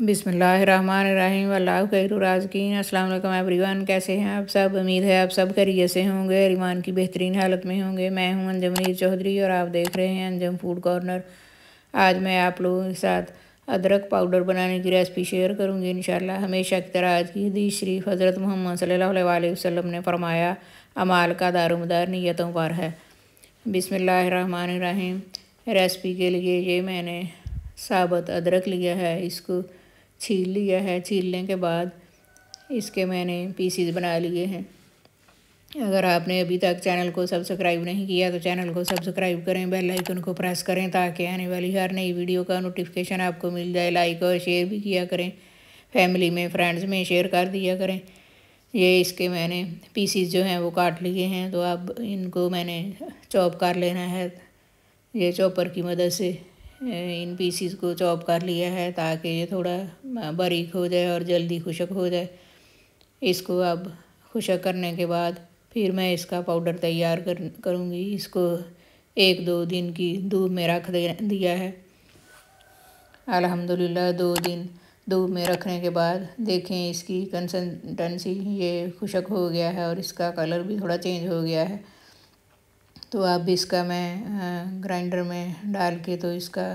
बिसमीम् अल्लाज़कीन असल एवरीवन कैसे हैं आप सब उम्मीद है आप सब करिए से होंगे रिमान की बेहतरीन हालत में होंगे मैं हूं अंजम रीर चौधरी और आप देख रहे हैं अंजम फूड कॉर्नर आज मैं आप लोगों के साथ अदरक पाउडर बनाने की रेसिपी शेयर करूंगी इन हमेशा की तरह आज की हदीस शरीफ हज़रत मोहम्मद सल्ला वसम ने फरमाया अमाल का दारदार नीयतों पर है बिसमीम रेसिपी के लिए ये मैंने साबत अदरक लिया है इसको छील लिया है छीलने के बाद इसके मैंने पीसीज बना लिए हैं अगर आपने अभी तक चैनल को सब्सक्राइब नहीं किया तो चैनल को सब्सक्राइब करें बेल आइकन को प्रेस करें ताकि आने वाली हर नई वीडियो का नोटिफिकेशन आपको मिल जाए लाइक और शेयर भी किया करें फैमिली में फ्रेंड्स में शेयर कर दिया करें ये इसके मैंने पीसीज जो हैं वो काट लिए हैं तो अब इनको मैंने चॉप कर लेना है ये चॉपर की मदद से इन पीसीज को चॉप कर लिया है ताकि ये थोड़ा बारीक हो जाए और जल्दी खुशक हो जाए इसको अब खुशक करने के बाद फिर मैं इसका पाउडर तैयार कर करूँगी इसको एक दो दिन की धूप में रख दिया है अल्हम्दुलिल्लाह दो दिन धूप में रखने के बाद देखें इसकी कंसनटेंसी ये खुशक हो गया है और इसका कलर भी थोड़ा चेंज हो गया है तो अब इसका मैं ग्राइंडर में डाल के तो इसका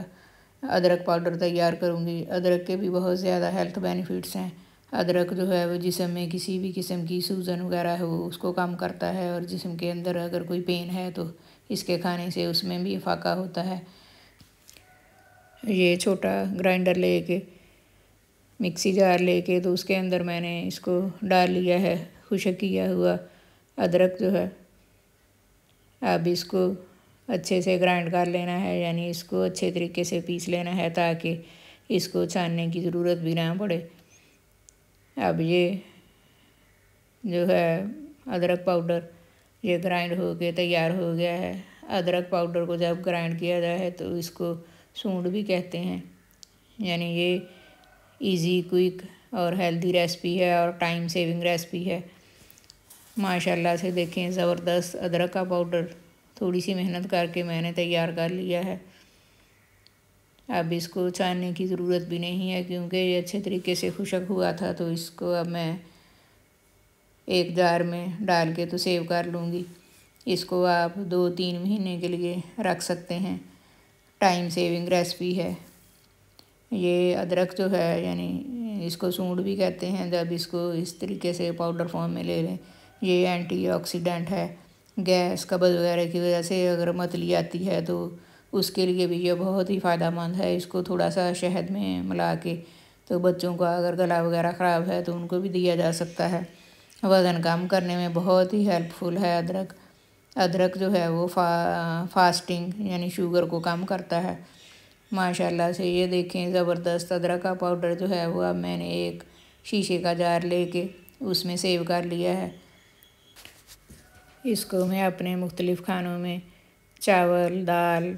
अदरक पाउडर तैयार करूँगी अदरक के भी बहुत ज़्यादा हेल्थ बेनिफिट्स हैं अदरक जो है वो जिसम में किसी भी किस्म की सूजन वगैरह हो उसको कम करता है और जिसम के अंदर अगर कोई पेन है तो इसके खाने से उसमें भी इफाका होता है ये छोटा ग्राइंडर लेके मिक्सी जार लेके तो उसके अंदर मैंने इसको डाल लिया है खुशक किया हुआ अदरक जो है अब इसको अच्छे से ग्राइंड कर लेना है यानी इसको अच्छे तरीके से पीस लेना है ताकि इसको छानने की ज़रूरत भी ना पड़े अब ये जो है अदरक पाउडर ये ग्राइंड हो के तैयार हो गया है अदरक पाउडर को जब ग्राइंड किया जाए तो इसको सूंड भी कहते हैं यानी ये इजी क्विक और हेल्दी रेसिपी है और टाइम सेविंग रेसिपी है माशाल्लाह से देखें ज़बरदस्त अदरक का पाउडर थोड़ी सी मेहनत करके मैंने तैयार कर लिया है अब इसको छानने की ज़रूरत भी नहीं है क्योंकि ये अच्छे तरीके से खुशक हुआ था तो इसको अब मैं एक जार में डाल के तो सेव कर लूँगी इसको आप दो तीन महीने के लिए रख सकते हैं टाइम सेविंग रेसिपी है ये अदरक जो है यानी इसको सूंड भी कहते हैं जब इसको इस तरीके से पाउडर फॉर्म में ले लें ये एंटीऑक्सीडेंट है गैस कब्ज़ वगैरह की वजह से अगर मतली आती है तो उसके लिए भी ये बहुत ही फ़ायदा मंद है इसको थोड़ा सा शहद में मिला के तो बच्चों का अगर गला वगैरह ख़राब है तो उनको भी दिया जा सकता है वज़न कम करने में बहुत ही हेल्पफुल है अदरक अदरक जो है वो फा फास्टिंग यानी शुगर को कम करता है माशाल्लाह से ये देखें ज़बरदस्त अदरक का पाउडर जो है वो अब मैंने एक शीशे का जार लेके उसमें सेव कर लिया है इसको मैं अपने मुख्तलिफ़ खानों में चावल दाल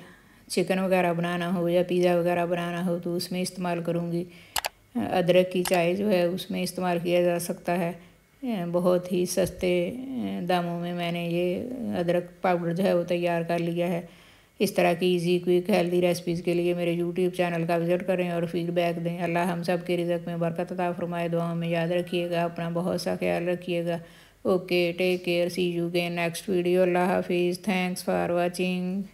चिकन वगैरह बनाना हो या पिज़्ज़ा वगैरह बनाना हो तो उसमें इस्तेमाल करूँगी अदरक की चाय जो है उसमें इस्तेमाल किया जा सकता है बहुत ही सस्ते दामों में मैंने ये अदरक पाउडर जो है वो तैयार कर लिया है इस तरह की इजी क्विक हेल्दी रेसिपीज़ के लिए मेरे यूट्यूब चैनल का विज़िट करें और फीडबैक दें अल्लाह हम सब के रिजक में बरकत ताफ़रमाए दुआओं में याद रखिएगा अपना बहुत सा ख्याल रखिएगा Okay, take care. See you again next video. Allah Hafiz. Thanks for watching.